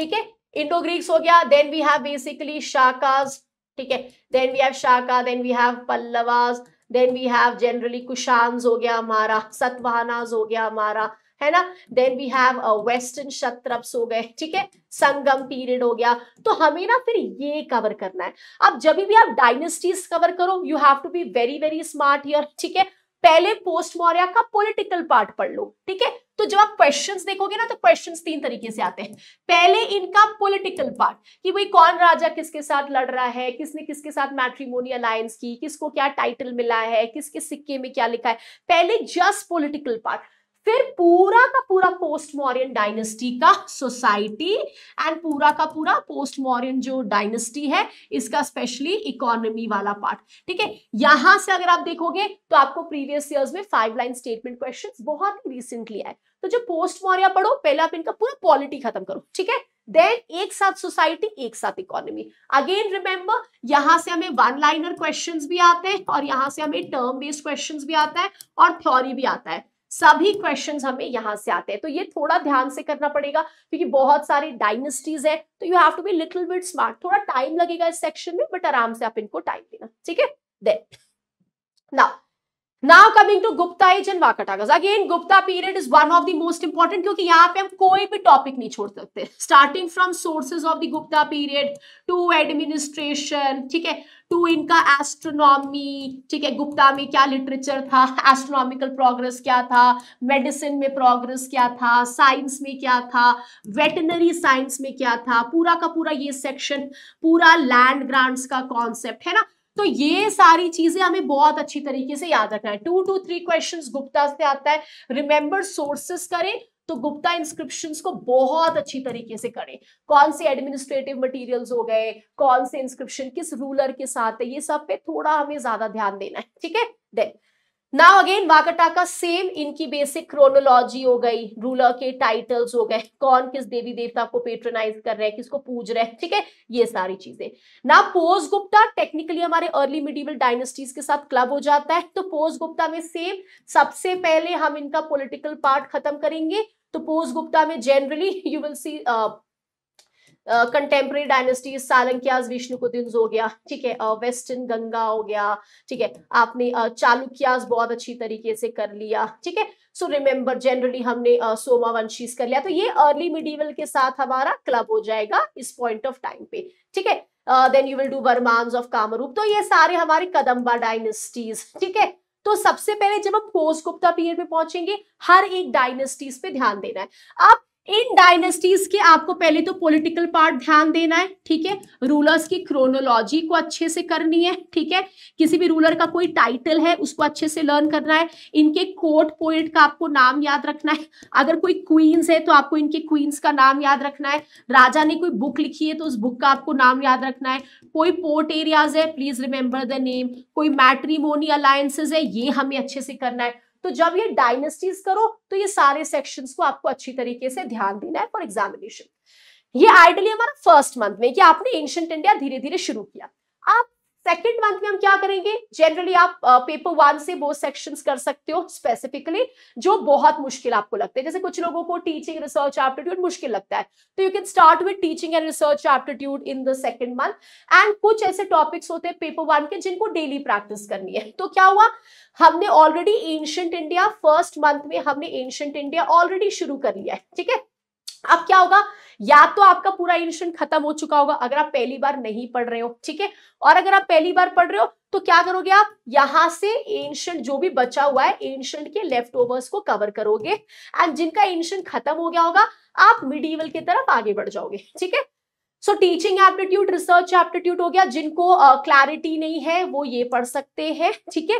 ठीक है इंडो ग्रीक्स हो गया then we have basically Shakas ठीक है then we have Shaka then we have Pallavas then we have generally Kushans हो गया हमारा सतवाहनाज हो गया हमारा है ना then we have western Satraps हो गए ठीक है संगम पीरियड हो गया तो हमें ना फिर ये कवर करना है अब जब भी आप डायनेस्टीज कवर करो you have to be very very smart here ठीक है पहले पोस्ट मौर्य का पॉलिटिकल पार्ट पढ़ लो ठीक है तो जब आप क्वेश्चन देखोगे ना तो क्वेश्चन तीन तरीके से आते हैं पहले इनका पोलिटिकल पार्ट कि भाई कौन राजा किसके साथ लड़ रहा है किसने किसके साथ मैट्रीमोनी अलायंस की किसको क्या टाइटल मिला है किसके सिक्के में क्या लिखा है पहले जस्ट पोलिटिकल पार्ट फिर पूरा का पूरा पोस्ट मॉरियन डायनेस्टी का सोसाइटी एंड पूरा का पूरा पोस्ट मॉरियन जो डायनेस्टी है इसका स्पेशली इकोनॉमी वाला पार्ट ठीक है यहां से अगर आप देखोगे तो आपको प्रीवियस ईयर्स में फाइव लाइन स्टेटमेंट क्वेश्चंस बहुत ही रिसेंटली आए तो जो पोस्ट मौर्या पढ़ो पहले आप इनका पूरा पॉलिटी खत्म करो ठीक है देन एक साथ सोसाइटी एक साथ इकोनॉमी अगेन रिमेंबर यहां से हमें वन लाइनर क्वेश्चन भी आते हैं और यहां से हमें टर्म बेस्ड क्वेश्चन भी आता है और थ्योरी भी आता है सभी क्वेश्चन हमें यहाँ से आते हैं तो ये थोड़ा ध्यान से करना पड़ेगा क्योंकि बहुत सारी डायनेस्टीज है तो you have to be little bit smart थोड़ा टाइम लगेगा इस सेक्शन में बट आराम से आप इनको टाइम देना ठीक है then now now coming to Gupta age and Vakatakas again Gupta period is one of the most important क्योंकि यहाँ पे हम कोई भी टॉपिक नहीं छोड़ सकते starting from sources of the Gupta period to administration ठीक है टू इनका एस्ट्रोनॉमी ठीक है गुप्ता में क्या लिटरेचर था एस्ट्रोनॉमिकल प्रोग्रेस क्या था मेडिसिन में प्रोग्रेस क्या था साइंस में क्या था वेटनरी साइंस में क्या था पूरा का पूरा ये सेक्शन पूरा लैंड ग्रांट्स का कॉन्सेप्ट है ना तो ये सारी चीजें हमें बहुत अच्छी तरीके से याद रखना है two to three question Gupta से आता है रिमेंबर सोर्सेस करें तो गुप्ता इंस्क्रिप्शन को बहुत अच्छी तरीके से करें कौन से एडमिनिस्ट्रेटिव मटेरियल्स हो गए कौन से इंस्क्रिप्शन किस रूलर के साथ है ये सब पे थोड़ा हमें ज्यादा ध्यान देना है ठीक है देन नाउ अगेन वाकटा का सेम इनकी बेसिक क्रोनोलॉजी हो गई रूलर के टाइटल्स हो गए कौन किस देवी देवता को पेट्रोनाइज कर रहे हैं किसको पूज रहे हैं ठीक है ये सारी चीजें ना पोज गुप्ता टेक्निकली हमारे अर्ली मिडीवल डायनेस्टीज के साथ क्लब हो जाता है तो पोज गुप्ता में सेम सबसे पहले हम इनका पोलिटिकल पार्ट खत्म करेंगे तो पोज गुप्ता में generally you will see contemporary dynasty Solankis दिन हो गया ठीक है वेस्टर्न गंगा हो गया ठीक है आपने चालुक्याज बहुत अच्छी तरीके से कर लिया ठीक है सो रिमेम्बर जनरली हमने सोमावंशीज कर लिया तो ये अर्ली मिडीवल के साथ हमारा क्लब हो जाएगा इस पॉइंट ऑफ टाइम पे ठीक है then you will do Varmans of Kamarupa तो ये सारे हमारे कदम्बा डायनेस्टीज ठीक है तो सबसे पहले जब हम पोस्ट गुप्ता पीरियड में पहुंचेंगे हर एक डायनेस्टीज पे ध्यान देना है आप इन डायनेस्टीज के आपको पहले तो पॉलिटिकल पार्ट ध्यान देना है ठीक है रूलर्स की क्रोनोलॉजी को अच्छे से करनी है ठीक है किसी भी रूलर का कोई टाइटल है उसको अच्छे से लर्न करना है इनके कोर्ट पोइट का आपको नाम याद रखना है अगर कोई क्वींस है तो आपको इनके क्वींस का नाम याद रखना है राजा ने कोई बुक लिखी है तो उस बुक का आपको नाम याद रखना है कोई पोर्ट एरियाज है प्लीज रिमेंबर द नेम कोई मैट्रीमोनी अलायंसेज है ये हमें अच्छे से करना है तो जब ये डायनेस्टीज करो तो ये सारे सेक्शन को आपको अच्छी तरीके से ध्यान देना है फॉर एग्जामिनेशन ये आइडली हमारा फर्स्ट मंथ में कि आपने एंशियंट इंडिया धीरे धीरे शुरू किया आप सेकेंड मंथ में हम क्या करेंगे जनरली आप पेपर वन से वो सेक्शन कर सकते हो स्पेसिफिकली जो बहुत मुश्किल आपको लगता है जैसे कुछ लोगों को टीचिंग रिसर्च एप्टीट्यूड मुश्किल लगता है तो you can start with teaching and research aptitude in the second month and कुछ ऐसे टॉपिक्स होते हैं पेपर वन के जिनको डेली प्रैक्टिस करनी है तो क्या हुआ हमने already ancient India first month में हमने एंशंट इंडिया ऑलरेडी शुरू कर लिया है ठीक है अब क्या होगा या तो आपका पूरा इनोसेंट खत्म हो चुका होगा अगर आप पहली बार नहीं पढ़ रहे हो ठीक है और अगर आप पहली बार पढ़ रहे हो तो क्या करोगे आप यहां से एंशंट जो भी बचा हुआ है एंशंट के लेफ्ट ओवर्स को कवर करोगे एंड जिनका एंशंट खत्म हो गया होगा आप मिडीवल की तरफ आगे बढ़ जाओगे ठीक है so teaching aptitude research aptitude हो गया जिनको क्लैरिटी uh, नहीं है वो ये पढ़ सकते हैं ठीक है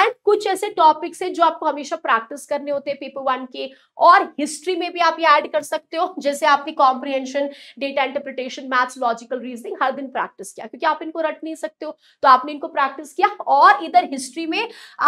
एंड कुछ ऐसे टॉपिक्स हैं जो आपको हमेशा प्रैक्टिस करने होते हैं पेपर वन के और हिस्ट्री में भी आप ये ऐड कर सकते हो जैसे आपकी comprehension data interpretation maths logical reasoning हर दिन प्रैक्टिस किया क्योंकि आप इनको रट नहीं सकते हो तो आपने इनको प्रैक्टिस किया और इधर हिस्ट्री में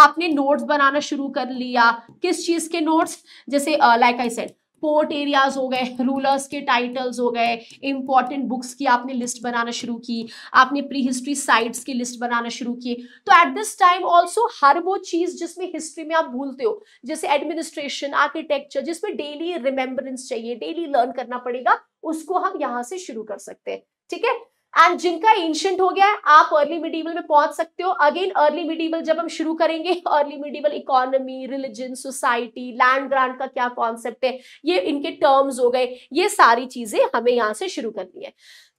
आपने नोट्स बनाना शुरू कर लिया किस चीज के नोट्स जैसे like I set port areas हो गए रूलर्स के टाइटल्स हो गए इंपॉर्टेंट बुक्स की आपने लिस्ट बनाना शुरू की आपने प्री हिस्ट्री साइट्स की लिस्ट बनाना शुरू की तो एट दिस टाइम ऑल्सो हर वो चीज जिसमें हिस्ट्री में आप भूलते हो जैसे एडमिनिस्ट्रेशन आर्किटेक्चर जिसमें डेली रिमेम्बरेंस चाहिए डेली लर्न करना पड़ेगा उसको हम यहाँ से शुरू कर सकते हैं ठीक है एंड जिनका एंशंट हो गया है आप अर्ली मिडीवल में पहुंच सकते हो अगेन अर्ली मिडीवल जब हम शुरू करेंगे early medieval economy religion society land grant का क्या कॉन्सेप्ट है ये इनके टर्म्स हो गए ये सारी चीजें हमें यहाँ से शुरू करनी है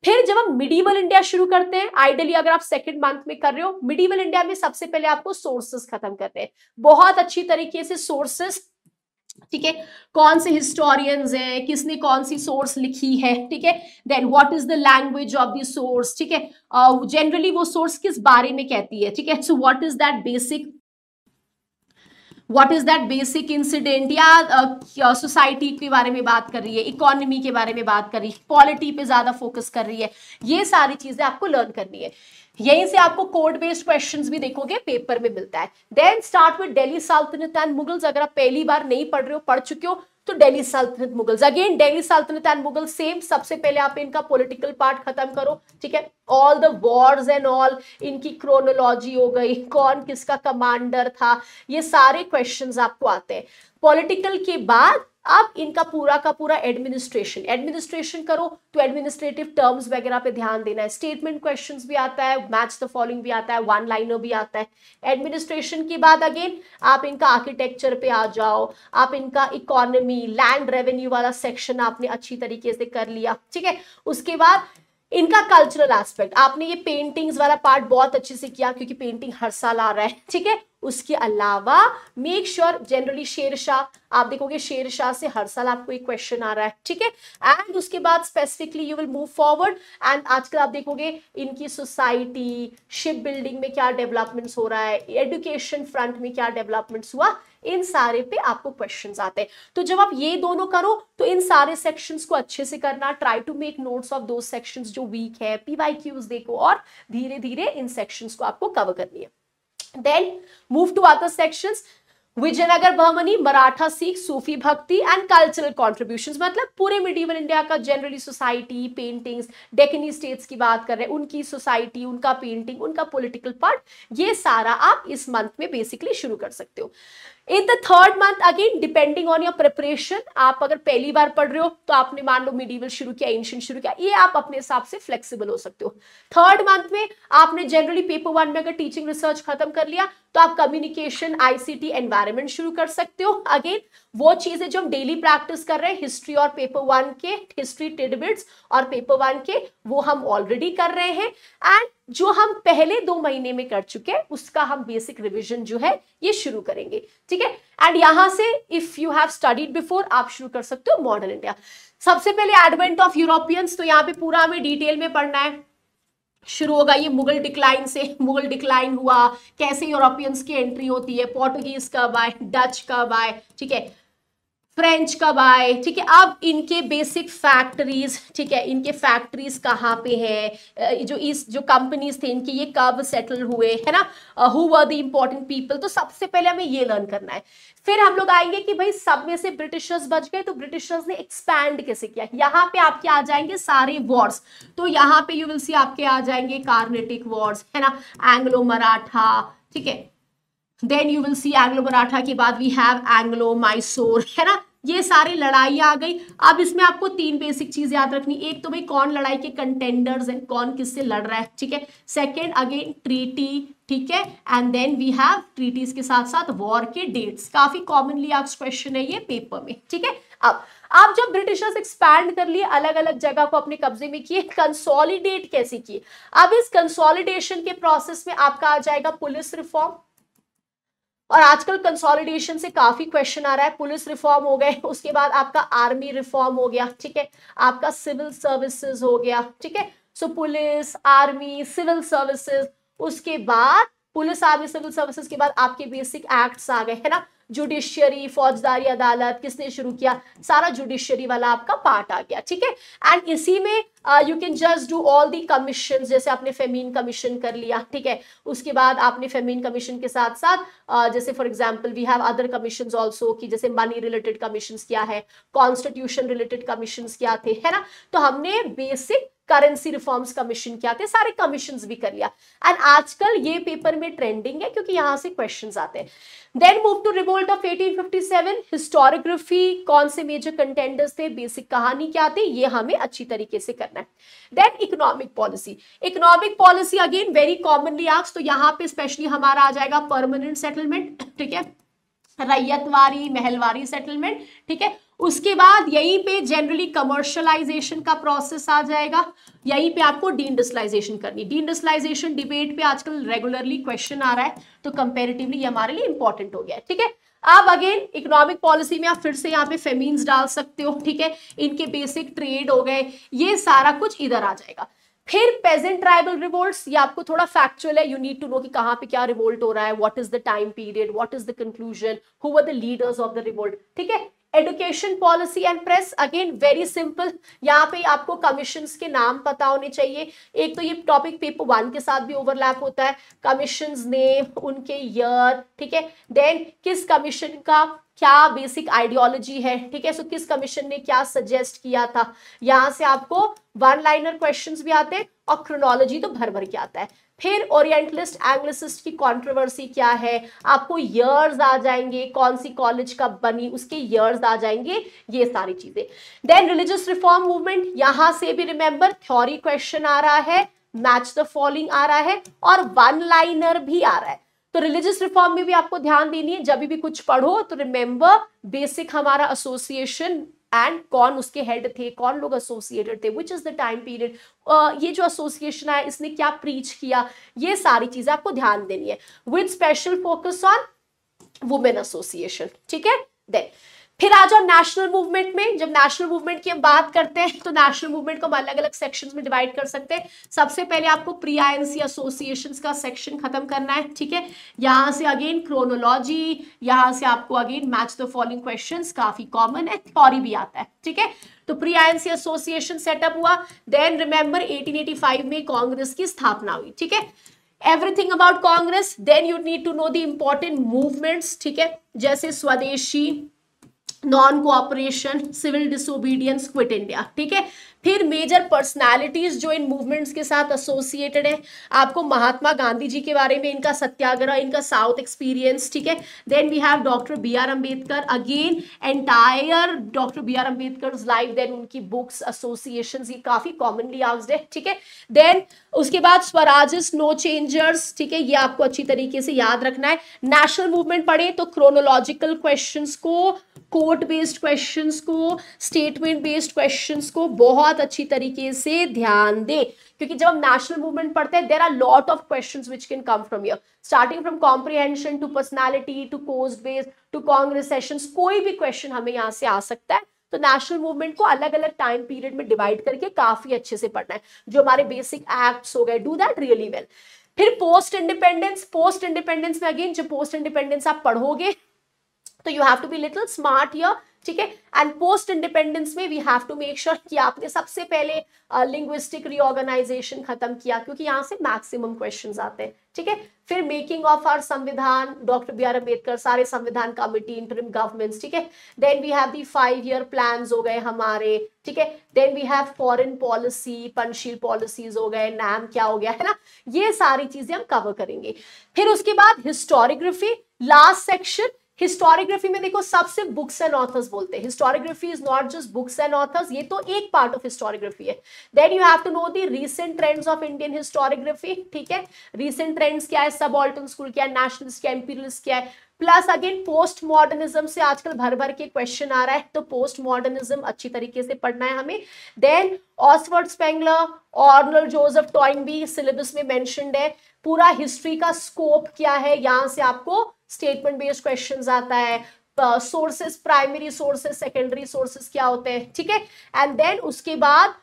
फिर जब हम मिडीवल इंडिया शुरू करते हैं आइडियली अगर आप सेकंड मंथ में कर रहे हो मिडीवल इंडिया में सबसे पहले आपको सोर्सेस खत्म करते हैं बहुत अच्छी तरीके से सोर्सेस ठीक है कौन से हिस्टोरियंस हैं किसने कौन सी सोर्स लिखी है ठीक है then what is the language of the source ठीक है जनरली uh, वो सोर्स किस बारे में कहती है ठीक है so what is that basic what is that basic incident या सोसाइटी uh, के बारे में बात कर रही है इकोनॉमी के बारे में बात कर रही है पॉलिटी पे ज्यादा फोकस कर रही है ये सारी चीजें आपको लर्न करनी है यहीं से आपको कोड बेस्ड क्वेश्चंस भी देखोगे पेपर में मिलता है then start with Delhi Sultanate and Mughals अगर आप पहली बार नहीं पढ़ रहे हो पढ़ चुके हो तो Delhi Sultanate Mughals again Delhi Sultanate and Mughal same सबसे पहले आप इनका पॉलिटिकल पार्ट खत्म करो ठीक है all the wars and all इनकी क्रोनोलॉजी हो गई कौन किसका कमांडर था ये सारे क्वेश्चंस आपको आते हैं पॉलिटिकल के बाद अब इनका पूरा का पूरा एडमिनिस्ट्रेशन एडमिनिस्ट्रेशन करो तो एडमिनिस्ट्रेटिव टर्म्स वगैरह पे ध्यान देना है स्टेटमेंट क्वेश्चंस भी आता है मैच द फॉलोइंग भी आता है वन लाइनर भी आता है एडमिनिस्ट्रेशन के बाद अगेन आप इनका आर्किटेक्चर पे आ जाओ आप इनका इकोनॉमी लैंड रेवेन्यू वाला सेक्शन आपने अच्छी तरीके से कर लिया ठीक है उसके बाद इनका कल्चरल एस्पेक्ट आपने ये पेंटिंग्स वाला पार्ट बहुत अच्छे से किया क्योंकि पेंटिंग हर साल आ रहा है ठीक है उसके अलावा मेक श्योर जनरली शेर शाह आप देखोगे शेर शाह से हर साल आपको एक क्वेश्चन आ रहा है ठीक है एंड उसके बाद specifically you will move forward and आजकल आप देखोगे इनकी सोसाइटी शिप बिल्डिंग में क्या डेवलपमेंट्स हो रहा है एडुकेशन फ्रंट में क्या डेवलपमेंट्स हुआ इन सारे पे आपको क्वेश्चन आते हैं तो जब आप ये दोनों करो तो इन सारे सेक्शंस को अच्छे से करना try to make notes of दो सेक्शंस जो वीक है पीवाई देखो और धीरे धीरे इन सेक्शंस को आपको कवर करनी है then move to other sections Vijayanagar Bahmani Maratha Sikh सूफी भक्ति एंड कल्चरल कॉन्ट्रीब्यूशन मतलब पूरे मिडीवल इंडिया का generally society paintings Deccani states की बात कर रहे हैं उनकी सोसाइटी उनका पेंटिंग उनका पॉलिटिकल पार्ट ये सारा आप इस मंथ में बेसिकली शुरू कर सकते हो in the third month again depending on your preparation आप अगर पहली बार पढ़ रहे हो तो आपने मान लो मिडीवल शुरू किया एंशियंट शुरू किया ये आप अपने हिसाब से फ्लेक्सिबल हो सकते हो थर्ड मंथ में आपने जनरली पेपर वन में अगर टीचिंग रिसर्च खत्म कर लिया तो आप कम्युनिकेशन आईसीटी एनवायरमेंट शुरू कर सकते हो अगेन वो चीजें जो हम डेली प्रैक्टिस कर रहे हैं हिस्ट्री और पेपर वन के हिस्ट्री टिडबिट्स और पेपर वन के वो हम ऑलरेडी कर रहे हैं एंड जो हम पहले दो महीने में कर चुके हैं उसका हम बेसिक रिविजन जो है ये शुरू करेंगे ठीक है एंड यहां से if you have studied before आप शुरू कर सकते हो मॉडर्न इंडिया सबसे पहले एडवेंट ऑफ यूरोपियंस तो यहाँ पे पूरा हमें डिटेल में पढ़ना है शुरू होगा ये मुगल डिक्लाइन से [laughs] मुगल डिक्लाइन हुआ कैसे यूरोपियंस की एंट्री होती है पोर्टुगीज कब आए डच कब आए ठीक है फ्रेंच कब आए ठीक है अब इनके बेसिक फैक्ट्रीज ठीक है इनके फैक्ट्रीज कहाँ पे हैं जो इस जो कंपनीज थे इनके ये कब सेटल हुए है ना who are the important people तो सबसे पहले हमें ये लर्न करना है फिर हम लोग आएंगे कि भाई सब में से ब्रिटिशर्स बच गए तो ब्रिटिशर्स ने एक्सपैंड कैसे किया यहाँ पे आपके आ जाएंगे सारे वॉर्स तो यहाँ पे यू विल सी आपके आ जाएंगे कार्नेटिक वॉर्स है ना एंग्लो मराठा ठीक है then you will see Anglo Maratha के बाद वी हैव एंग्लो माइसोर है ना ये सारे लड़ाई आ गई अब इसमें आपको तीन बेसिक चीज याद रखनी एक तो भाई कौन लड़ाई के कंटेंडर्स हैं कौन किससे लड़ रहा है ठीक है सेकेंड अगेन ट्रीटी ठीक है and then we have treaties के साथ साथ वॉर के डेट्स काफी कॉमनली आप क्वेश्चन है ये पेपर में ठीक है अब आप जब ब्रिटिशर्स एक्सपैंड कर लिए अलग अलग जगह को अपने कब्जे में किए कंसोलिडेट कैसे किए अब इस कंसोलिडेशन के प्रोसेस में आपका आ जाएगा पुलिस रिफॉर्म और आजकल कंसोलिडेशन से काफी क्वेश्चन आ रहा है पुलिस रिफॉर्म हो गए उसके बाद आपका आर्मी रिफॉर्म हो गया ठीक है आपका सिविल सर्विसेज हो गया ठीक है so police army civil services उसके बाद पुलिस आर्मी सिविल सर्विसेज के बाद आपके बेसिक एक्ट्स आ गए है ना जुडिशियरी फौजदारी अदालत किसने शुरू किया सारा जुडिशियरी वाला आपका पार्ट आ गया ठीक है एंड इसी में you can just do all the commission जैसे आपने फेमिन कमीशन कर लिया ठीक है उसके बाद आपने फेमिन कमीशन के साथ साथ uh, जैसे for example we have other commission also की जैसे मनी रिलेटेड कमीशन क्या है कॉन्स्टिट्यूशन रिलेटेड कमीशन क्या थे है ना तो हमने बेसिक करेंसी रिफॉर्म्स कमीशन क्या थे सारे कमीशन भी कर लिया एंड आजकल ये पेपर में ट्रेंडिंग है क्योंकि यहां से क्वेश्चन आते हैं then move to revolt of 1857 historiography कौन से मेजर कंटेंडर्स थे बेसिक कहानी क्या थी ये हमें अच्छी तरीके से करना है then economic policy economic policy again very commonly आक्स तो यहाँ पे स्पेशली हमारा आ जाएगा परमानेंट सेटलमेंट ठीक है रैयतवारी महलवारी सेटलमेंट ठीक है उसके बाद यहीं पे जनरली कमर्शलाइजेशन का प्रोसेस आ जाएगा यहीं पे आपको डीइंडस्ट्रियलाइजेशन करनी डीइंडस्ट्रियलाइजेशन डिबेट पे आजकल रेगुलरली क्वेश्चन आ रहा है तो कंपेरेटिवली ये हमारे लिए इंपॉर्टेंट हो गया है ठीक है अब अगेन इकोनॉमिक पॉलिसी में आप फिर से यहाँ पे फेमीन्स डाल सकते हो ठीक है इनके बेसिक ट्रेड हो गए ये सारा कुछ इधर आ जाएगा फिर पेजेंट ट्राइबल रिवोल्ट ये आपको थोड़ा फैक्चुअल है यू नीड टू नो कि कहाँ पे क्या रिवोल्ट हो रहा है what is the time period what is the conclusion who were the leaders of the revolt ठीक है education policy and press again very simple यहाँ पे आपको कमीशन के नाम पता होने चाहिए एक तो ये टॉपिक पेपर वन के साथ भी ओवरलैप होता है कमीशन नेम उनके ईयर ठीक है देन किस कमीशन का क्या बेसिक आइडियोलॉजी है ठीक है सो किस कमीशन ने क्या सजेस्ट किया था यहाँ से आपको वन लाइनर क्वेश्चंस भी आते हैं और क्रोनोलॉजी तो भर भर के आता है फिर ओरिएंटलिस्ट एंग्लिसिस्ट की कंट्रोवर्सी क्या है आपको ईयर्स आ जाएंगे कौन सी कॉलेज कब बनी उसके ईयर्स आ जाएंगे ये सारी चीजें देन रिलीजियस रिफॉर्म मूवमेंट यहां से भी रिमेंबर थ्योरी क्वेश्चन आ रहा है मैच द फॉलोइंग आ रहा है और वन लाइनर भी आ रहा है तो रिलीजियस रिफॉर्म में भी आपको ध्यान देनी है जब भी कुछ पढ़ो तो रिमेंबर बेसिक हमारा एसोसिएशन एंड कौन उसके हेड थे कौन लोग एसोसिएटेड थे which is the time period ये जो एसोसिएशन है इसने क्या प्रीच किया ये सारी चीजें आपको ध्यान देनी है with special focus on women association ठीक है देन फिर आ जाओ नेशनल मूवमेंट में जब नेशनल मूवमेंट की हम बात करते हैं तो नेशनल मूवमेंट को हम अलग अलग सेक्शंस में डिवाइड कर सकते हैं सबसे पहले आपको प्री आई एसोसिएशन का सेक्शन खत्म करना है ठीक है यहाँ से अगेन क्रोनोलॉजी यहाँ से आपको again match the following question काफी कॉमन है थ्योरी भी आता है ठीक है तो प्री सी एसोसिएशन सेटअप हुआ देन रिमेंबर फाइव में कांग्रेस की स्थापना हुई ठीक है everything about Congress then you need to know the important movements ठीक है जैसे Swadeshi non cooperation civil disobedience quit India ठीक है फिर मेजर पर्सनालिटीज़ जो इन मूवमेंट्स के साथ एसोसिएटेड है आपको महात्मा गांधी जी के बारे में इनका सत्याग्रह इनका साउथ एक्सपीरियंस ठीक है then we have doctor B R Ambedkar again entire doctor B R Ambedkar life then उनकी बुक्स एसोसिएशन ये काफ़ी कॉमनली आउस्ड है ठीक है देन उसके बाद स्वराजिस नो चेंजर्स ठीक है ये आपको अच्छी तरीके से याद रखना है नेशनल मूवमेंट पढ़े तो क्रोनोलॉजिकल क्वेश्चन को कोर्ट बेस्ड क्वेश्चन को स्टेटमेंट बेस्ड क्वेश्चन को बहुत बहुत अच्छी तरीके से ध्यान दें क्योंकि जब हम नेशनल मूवमेंट पढ़ते हैं there are lot of question which can come from here starting from comprehension to personality to quote base to Congress session कोई भी क्वेश्चन हमें यहाँ से आ सकता है तो नेशनल मूवमेंट को अलग अलग टाइम पीरियड में डिवाइड करके काफी अच्छे से पढ़ना है जो हमारे बेसिक एक्ट्स हो गए डू दैट रियली वेल फिर पोस्ट इंडिपेंडेंस पोस्ट इंडिपेंडेंस में अगेन जो पोस्ट इंडिपेंडेंस आप पढ़ोगे तो you have to be little smart या ठीक है एंड पोस्ट इंडिपेंडेंस में we have to make sure कि आपने सबसे पहले लिंग्विस्टिक uh, रिओर्गेनाइजेशन खत्म किया क्योंकि यहाँ से मैक्सिमम क्वेश्चन आते हैं ठीक है फिर मेकिंग ऑफ आर संविधान डॉक्टर बी आर अम्बेडकर सारे संविधान कमिटी इंटरिम गवर्नमेंट्स ठीक है then we have the five year plan हो गए हमारे ठीक है then we have foreign policy Panchsheel policies हो गए नाम क्या हो गया है ना ये सारी चीजें हम कवर करेंगे फिर उसके बाद हिस्टोरिग्राफी लास्ट सेक्शन हिस्टोरियोग्राफी में देखो सबसे बुक्स एंड ऑथर्स बोलते हैं historiography is not just books and authors ये तो एक पार्ट ऑफ हिस्टोरियोग्राफी है then you have to know the recent trends of Indian historiography ठीक है रीसेंट ट्रेंड्स क्या है सब ऑल्टन स्कूल क्या है नेशनलिस्ट क्या क्या है प्लस अगेन पोस्ट मॉडर्निज्म से आजकल भर भर के क्वेश्चन आ रहा है तो पोस्ट मॉडर्निज्म अच्छी तरीके से पढ़ना है हमें then Oswald Spengler Arnold Joseph Toynbee भी सिलेबस में मैंशनड है पूरा हिस्ट्री का स्कोप क्या है यहां से आपको स्टेटमेंट बेस्ड क्वेश्चन आता है sources primary sources secondary sources क्या होते हैं ठीक है एंड देन उसके बाद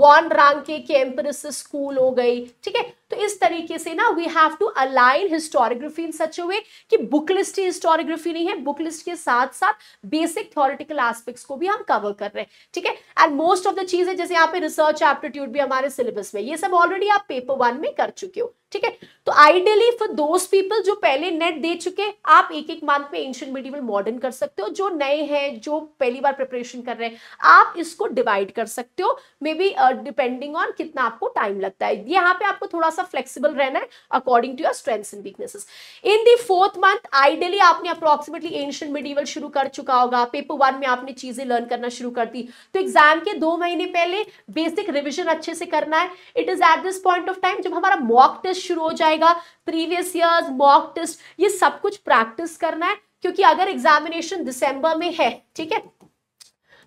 वन रंग के कैंपरस स्कूल हो गई ठीक है तो इस तरीके से ना we have to align historiography in such way कि बुक लिस्ट ही हिस्टोरियोग्राफी नहीं है बुक लिस्ट के साथ साथ बेसिक थ्योरेटिकल एस्पेक्ट्स को भी हम कवर कर रहे हैं ठीक है एंड मोस्ट ऑफ द चीजें जैसे यहाँ पे रिसर्च एप्टीट्यूड भी हमारे सिलेबस में ये सब ऑलरेडी आप पेपर वन में कर चुके हो ठीक है तो आइडियली फॉर दोज पीपल जो पहले नेट दे चुके आप एक एक मंथ में एंशियंट मीडियम मॉडर्न कर सकते हो जो नए हैं जो पहली बार प्रिपरेशन कर रहे हैं आप इसको डिवाइड कर सकते हो मे बी डिपेंडिंग ऑन कितना आपको टाइम लगता है यहाँ पे आपको थोड़ा सा फ्लेक्सिबल रहना है according to your strengths and weaknesses in the fourth month ideally आपने अप्रोक्सीमेटली एंशियंट मिडीवल शुरू कर चुका होगा पेपर वन में आपने चीजें लर्न करना शुरू कर दी तो एग्जाम के दो महीने पहले बेसिक रिविजन अच्छे से करना है it is at this point of time जब हमारा मॉक टेस्ट शुरू हो जाएगा प्रीवियस ईयर्स मॉक टेस्ट ये सब कुछ प्रैक्टिस करना है क्योंकि अगर एग्जामिनेशन दिसंबर में है ठीक है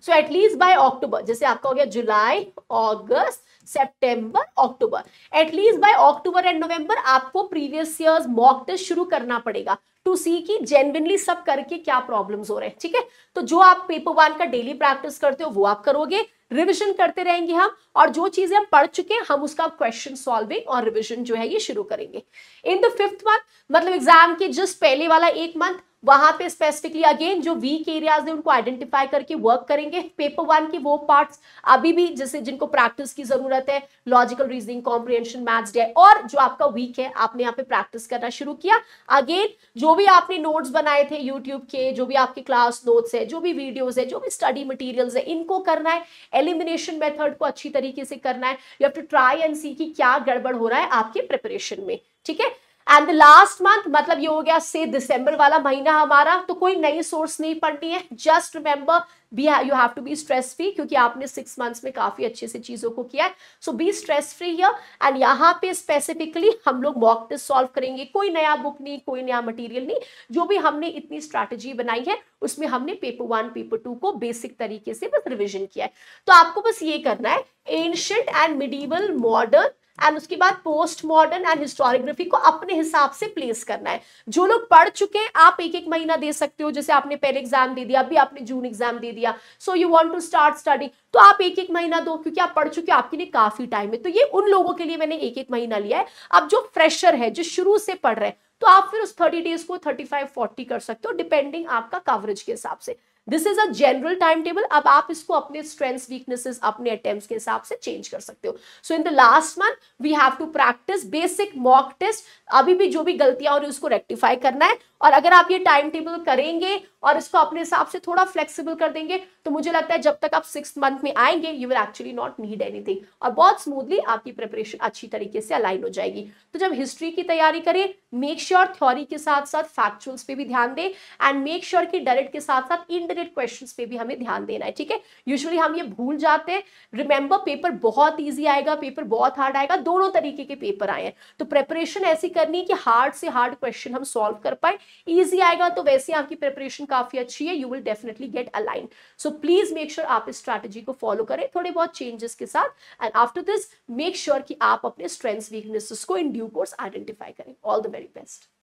सो एटलीस्ट बाय अक्टूबर जैसे आपका हो गया जुलाई अगस्त September October at least by October and November आपको प्रीवियस ईयर मॉक टेस्ट शुरू करना पड़ेगा टू सी की जेनविनली सब करके क्या प्रॉब्लम हो रहे हैं ठीक है तो जो आप पेपर वन का डेली प्रैक्टिस करते हो वो आप करोगे रिविजन करते रहेंगे हम और जो चीजें हम पढ़ चुके हैं हम उसका क्वेश्चन सॉल्विंग और रिविजन जो है ये शुरू करेंगे इन द फिफ्थ मंथ मतलब एग्जाम के जस्ट पहले वाला एक मंथ वहां पे स्पेसिफिकली अगेन जो वीक एरियाज है उनको आइडेंटिफाई करके वर्क करेंगे पेपर वन के वो पार्ट्स अभी भी जैसे जिनको प्रैक्टिस की जरूरत है logical reasoning comprehension maths day और जो आपका वीक है आपने यहाँ पे प्रैक्टिस करना शुरू किया अगेन जो भी आपने नोट्स बनाए थे यूट्यूब के जो भी आपके क्लास नोट्स है जो भी वीडियोज है जो भी स्टडी मटीरियल है इनको करना है एलिमिनेशन मेथड को अच्छी तरीके से करना है you have to try and see की क्या गड़बड़ हो रहा है आपके प्रिपरेशन में ठीक है एंड द लास्ट मंथ मतलब ये हो गया से दिसंबर वाला महीना हमारा तो कोई नई सोर्स नहीं पड़नी है just remember be you have to be stress free क्योंकि आपने सिक्स मंथ्स में काफी अच्छे से चीजों को किया है so be stress free here and यहाँ पे स्पेसिफिकली हम लोग मॉक टेस्ट सॉल्व करेंगे कोई नया बुक नहीं कोई नया मटेरियल नहीं जो भी हमने इतनी स्ट्रैटेजी बनाई है उसमें हमने पेपर वन पेपर टू को बेसिक तरीके से बस रिविजन किया है तो आपको बस ये करना है ancient and medieval modern and उसके बाद पोस्ट मॉडर्न एंड हिस्टोरियोग्राफी को अपने हिसाब से प्लेस करना है जो लोग पढ़ चुके हैं आप एक एक महीना दे सकते हो जैसे आपने पहले एग्जाम दे दिया अभी आपने जून एग्जाम दे दिया so you want to start study तो आप एक एक महीना दो क्योंकि आप पढ़ चुके हो आपके लिए काफी टाइम है तो ये उन लोगों के लिए मैंने एक एक महीना लिया है अब जो फ्रेशर है जो शुरू से पढ़ रहे हैं तो आप फिर उस थर्टी डेज को थर्टी फाइव फोर्टी कर सकते हो डिपेंडिंग आपका कवरेज के हिसाब से this is a general time table अब आप इसको अपने स्ट्रेंथ वीकनेसेस अपने अटेम्प्ट के हिसाब से चेंज कर सकते हो so in the last month we have to practice basic mock test अभी भी जो भी गलतियां हो रही है उसको रेक्टिफाई करना है और अगर आप ये टाइम टेबल करेंगे और इसको अपने हिसाब से थोड़ा फ्लेक्सिबल कर देंगे तो मुझे लगता है जब तक आप सिक्स मंथ में आएंगे you will actually not need anything और बहुत स्मूथली आपकी प्रिपरेशन अच्छी तरीके से अलाइन हो जाएगी तो जब हिस्ट्री की तैयारी करें मेक श्योर थ्योरी के साथ साथ फैक्चुअल्स पे भी ध्यान दें एंड मेक श्योर की डायरेक्ट के साथ साथ इनडायरेक्ट क्वेश्चन पे भी हमें ध्यान देना है ठीक है यूजली हम ये भूल जाते हैं रिमेंबर पेपर बहुत ईजी आएगा पेपर बहुत हार्ड आएगा दोनों तरीके के पेपर आए हैं तो प्रेपरेशन ऐसी करनी कि हार्ड से हार्ड क्वेश्चन हम सॉल्व कर पाए ईजी आएगा तो वैसे आपकी प्रिपरेशन काफ़ी अच्छी है you will definitely get align so please make sure आप इस स्ट्रैटेजी को फॉलो करें थोड़े बहुत चेंजेस के साथ and after this make sure कि आप अपने स्ट्रेंथ्स वीकनेसेस को इन ड्यू कोर्स आइडेंटिफाई करें ऑल द वेरी बेस्ट